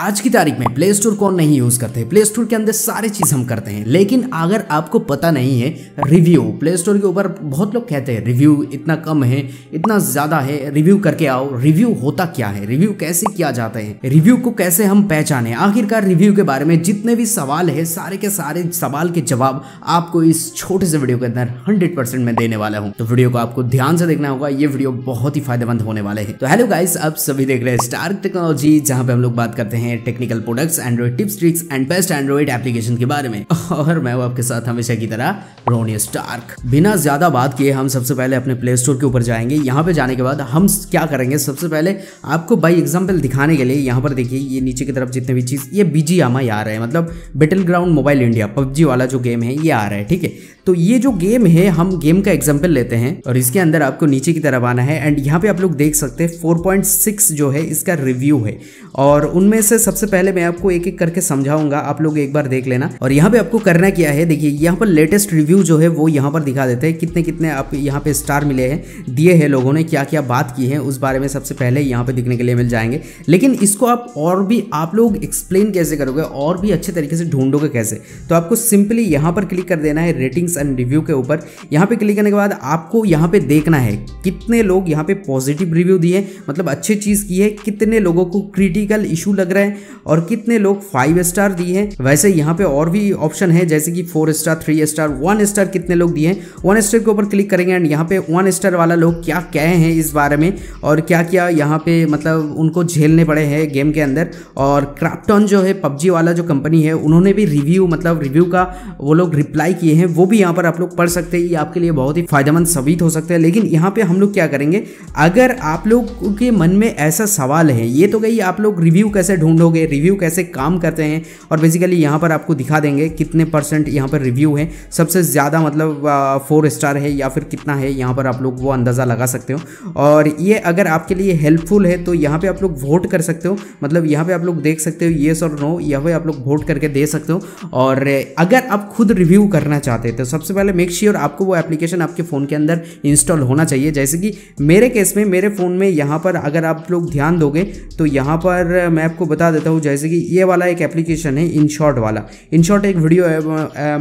आज की तारीख में प्ले स्टोर कौन नहीं यूज़ करते प्ले स्टोर के अंदर सारी चीज़ हम करते हैं लेकिन अगर आपको पता नहीं है रिव्यू प्ले स्टोर के ऊपर बहुत लोग कहते हैं रिव्यू इतना कम है इतना ज़्यादा है रिव्यू करके आओ रिव्यू होता क्या है रिव्यू कैसे किया जाता है रिव्यू को कैसे हम पहचाने आखिरकार रिव्यू के बारे में जितने भी सवाल है सारे के सारे सवाल के जवाब आपको इस छोटे से वीडियो के अंदर हंड्रेड मैं देने वाला हूँ तो वीडियो को आपको ध्यान से देखना होगा ये वीडियो बहुत ही फायदेमंद होने वाले है तो हेलो गाइस आप सभी देख रहे हैं स्टार टेक्नोलॉजी जहाँ पे हम लोग बात करते हैं हैं technical products Android tips tricks and best Android application के बारे में और मैं वो आपके साथ हमेशा की तरह रोनी स्टार्क बिना ज्यादा बात किए हम सबसे पहले अपने प्ले स्टोर के ऊपर जाएंगे यहाँ पे जाने के बाद हम क्या करेंगे सबसे पहले आपको बाई एग्जाम्पल दिखाने के लिए यहाँ पर देखिए ये नीचे की तरफ जितने भी चीज़ ये बीजी आ रहा है मतलब Battle Ground Mobile India PUBG वाला जो गेम है ये आ रहा है ठीक है तो ये जो गेम है हम गेम का एग्जाम्पल लेते हैं और इसके अंदर आपको नीचे की तरफ आना है एंड यहाँ पे आप लोग देख सकते हैं 4.6 जो है इसका रिव्यू है और उनमें से सबसे पहले मैं आपको एक एक करके समझाऊंगा आप लोग एक बार देख लेना और यहाँ पे आपको करना क्या है देखिए यहाँ पर लेटेस्ट रिव्यू जो है वो यहाँ पर दिखा देते हैं कितने कितने आप यहाँ पे स्टार मिले हैं दिए हैं लोगों ने क्या क्या बात की है उस बारे में सबसे पहले यहाँ पे दिखने के लिए मिल जाएंगे लेकिन इसको आप और भी आप लोग एक्सप्लेन कैसे करोगे और भी अच्छे तरीके से ढूंढोगे कैसे तो आपको सिंपली यहाँ पर क्लिक कर देना है रेटिंग्स एंड रिव्यू के ऊपर यहाँ पे क्लिक करने के बाद आपको यहाँ पे देखना है कितने लोग यहाँ पे पॉजिटिव रिव्यू दिए मतलब अच्छी चीज़ की है कितने लोगों को क्रिटिकल इशू लग रहा है और कितने लोग फाइव स्टार दिए हैं वैसे यहाँ पे और भी ऑप्शन है जैसे कि four star three star one star कितने लोग दिए हैं वन स्टार के ऊपर क्लिक करेंगे एंड यहाँ पे वन स्टार वाला लोग क्या कहे हैं इस बारे में और क्या क्या यहाँ पे मतलब उनको झेलने पड़े हैं गेम के अंदर और क्राफ्टन जो है पबजी वाला जो कंपनी है उन्होंने भी रिव्यू मतलब रिव्यू का वो लोग रिप्लाई किए हैं वो भी भी यहाँ पर आप लोग पढ़ सकते हैं ये आपके लिए बहुत ही फायदेमंद साबित हो सकता है लेकिन यहाँ पे हम लोग क्या करेंगे अगर आप लोग के मन में ऐसा सवाल है ये तो गई आप लोग रिव्यू कैसे ढूंढोगे रिव्यू कैसे काम करते हैं और बेसिकली यहाँ पर आपको दिखा देंगे कितने परसेंट यहाँ पर रिव्यू है सबसे ज़्यादा मतलब फोर स्टार है या फिर कितना है यहाँ पर आप लोग वो अंदाज़ा लगा सकते हो और ये अगर आपके लिए हेल्पफुल है तो यहाँ पर आप लोग वोट कर सकते हो मतलब यहाँ पर आप लोग देख सकते हो येस और नो यहाँ पर आप लोग वोट करके दे सकते हो और अगर आप खुद रिव्यू करना चाहते हैं तो सबसे पहले मेक श्योर आपको वो एप्लीकेशन आपके फ़ोन के अंदर इंस्टॉल होना चाहिए जैसे कि मेरे केस में मेरे फ़ोन में यहाँ पर अगर आप लोग ध्यान दोगे तो यहाँ पर मैं आपको बता देता हूँ जैसे कि ये वाला एक एप्लीकेशन है शॉर्ट वाला शॉर्ट एक वीडियो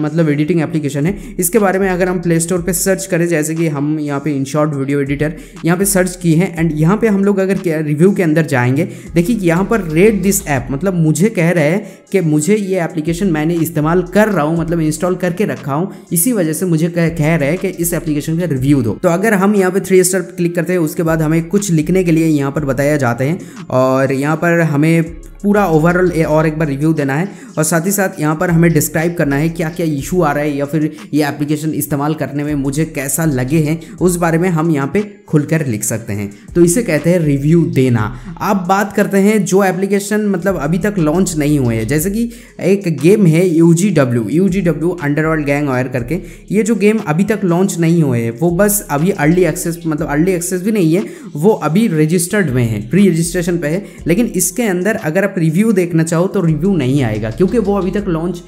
मतलब एडिटिंग एप्लीकेशन है इसके बारे में अगर हम प्ले स्टोर पर सर्च करें जैसे कि हम यहाँ इन शॉर्ट वीडियो एडिटर यहाँ पर सर्च की है एंड यहाँ पर हम लोग अगर रिव्यू के अंदर जाएंगे देखिए यहाँ पर रेड दिस ऐप मतलब मुझे कह रहे हैं कि मुझे ये एप्लीकेशन मैंने इस्तेमाल कर रहा हूँ मतलब इंस्टॉल करके रखा हूँ इसी वजह से मुझे कह, कह रहे हैं कि इस एप्लीकेशन का रिव्यू दो तो अगर हम यहाँ पर थ्री स्टार क्लिक करते हैं उसके बाद हमें कुछ लिखने के लिए यहाँ पर बताया जाते हैं और यहाँ पर हमें पूरा ओवरऑल और एक बार रिव्यू देना है और साथ ही साथ यहाँ पर हमें डिस्क्राइब करना है क्या क्या इशू आ रहा है या फिर ये एप्लीकेशन इस्तेमाल करने में मुझे कैसा लगे हैं उस बारे में हम यहाँ पे खुलकर लिख सकते हैं तो इसे कहते हैं रिव्यू देना अब बात करते हैं जो एप्लीकेशन मतलब अभी तक लॉन्च नहीं हुए हैं जैसे कि एक गेम है U G W U G W underworld gang war कर करके ये जो गेम अभी तक लॉन्च नहीं हुए हैं वो बस अभी अर्ली एक्सेस मतलब अर्ली एक्सेस भी नहीं है वो अभी रजिस्टर्ड में है प्री रजिस्ट्रेशन पे है लेकिन इसके अंदर अगर आप रिव्यू देखना चाहो तो रिव्यू नहीं आएगा क्योंकि वो अभी तक लॉन्च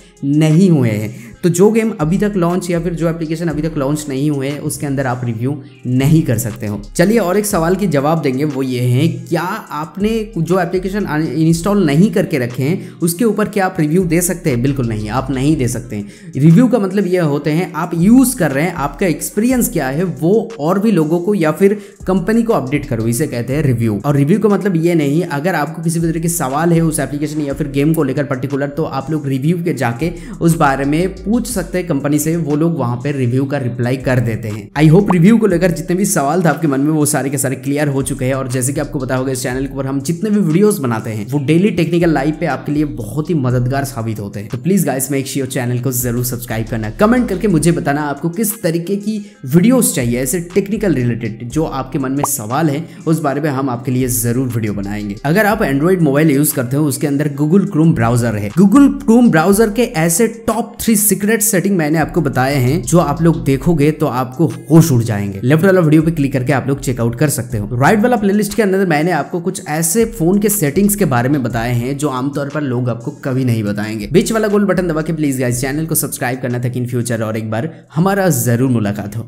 नहीं हुए हैं तो जो गेम अभी तक लॉन्च या फिर जो एप्लीकेशन अभी तक लॉन्च नहीं हुए हैं उसके अंदर आप रिव्यू नहीं कर सकते हो चलिए और एक सवाल के जवाब देंगे वो ये है क्या आपने जो एप्लीकेशन इंस्टॉल नहीं करके रखे हैं उसके ऊपर क्या आप रिव्यू दे सकते हैं बिल्कुल नहीं आप नहीं दे सकते हैं रिव्यू का मतलब यह होता होते हैं आप यूज़ कर रहे हैं आपका एक्सपीरियंस क्या है वो और भी लोगों को या फिर कंपनी को अपडेट करो इसे कहते हैं रिव्यू और रिव्यू का मतलब ये नहीं अगर आपको किसी भी तरह के सवाल है उस एप्लीकेशन या फिर गेम को लेकर पर्टिकुलर तो आप लोग रिव्यू के जाके उस बारे में पूछ सकते हैं कंपनी से वो लोग वहां पर रिव्यू का रिप्लाई कर देते हैं आई होप रिव्यू को लेकर जितने भी सवाल था आपके मन में वो सारे के सारे क्लियर हो चुके हैं और जैसे कि आपको पता होगा इस चैनल के ऊपर हम जितने भी वीडियोस बनाते हैं वो डेली टेक्निकल लाइफ पे आपके लिए बहुत ही मददगार साबित होते हैं तो please guys make sure channel को जरूर सब्सक्राइब करना कमेंट कर करके मुझे बताना आपको किस तरीके की वीडियोस चाहिए ऐसे टेक्निकल रिलेटेड जो आपके मन में सवाल है उस बारे में हम आपके लिए जरूर वीडियो बनाएंगे अगर आप एंड्रॉइड मोबाइल यूज करते हो उसके अंदर गूगल क्रोम ब्राउजर है गूगल क्रोम ब्राउजर के ऐसे टॉप थ्री सीक्रेट सेटिंग मैंने आपको बताए हैं जो आप लोग देखोगे तो आपको होश उड़ जाएंगे लेफ्ट वाला वीडियो पे क्लिक करके आप लोग चेकआउट कर सकते हो राइट वाला प्ले के अंदर मैंने आपको कुछ ऐसे फोन के सेटिंग्स के बारे में बताए हैं जो आमतौर पर लोग आपको कभी नहीं बताएंगे बीच वाला गोल बटन दबा के प्लीज गाइस चैनल को सब्सक्राइब करना था इन फ्यूचर और एक बार हमारा ज़रूर मुलाकात हो